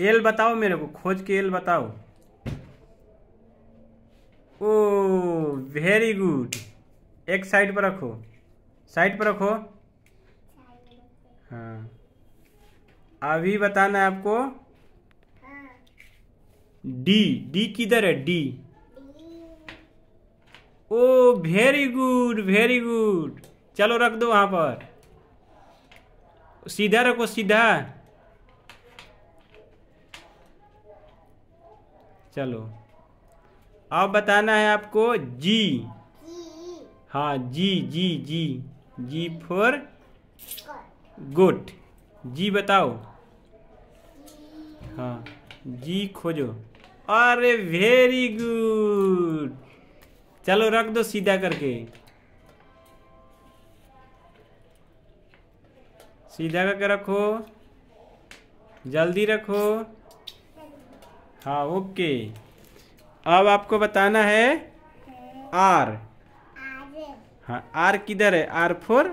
L बताओ मेरे को खोज के एल बताओ ओ वेरी गुड एक साइड पर रखो साइड पर रखो हाँ अभी बताना है आपको डी डी किधर है D oh very good very good चलो रख दो वहां पर सीधा रखो सीधा चलो अब बताना है आपको जी हाँ जी जी जी जी फॉर गुट जी बताओ हाँ जी खोजो अरे वेरी गुड चलो रख दो सीधा करके सीधा करके रखो जल्दी रखो हाँ ओके अब आपको बताना है आर हाँ आर किधर है आर फोर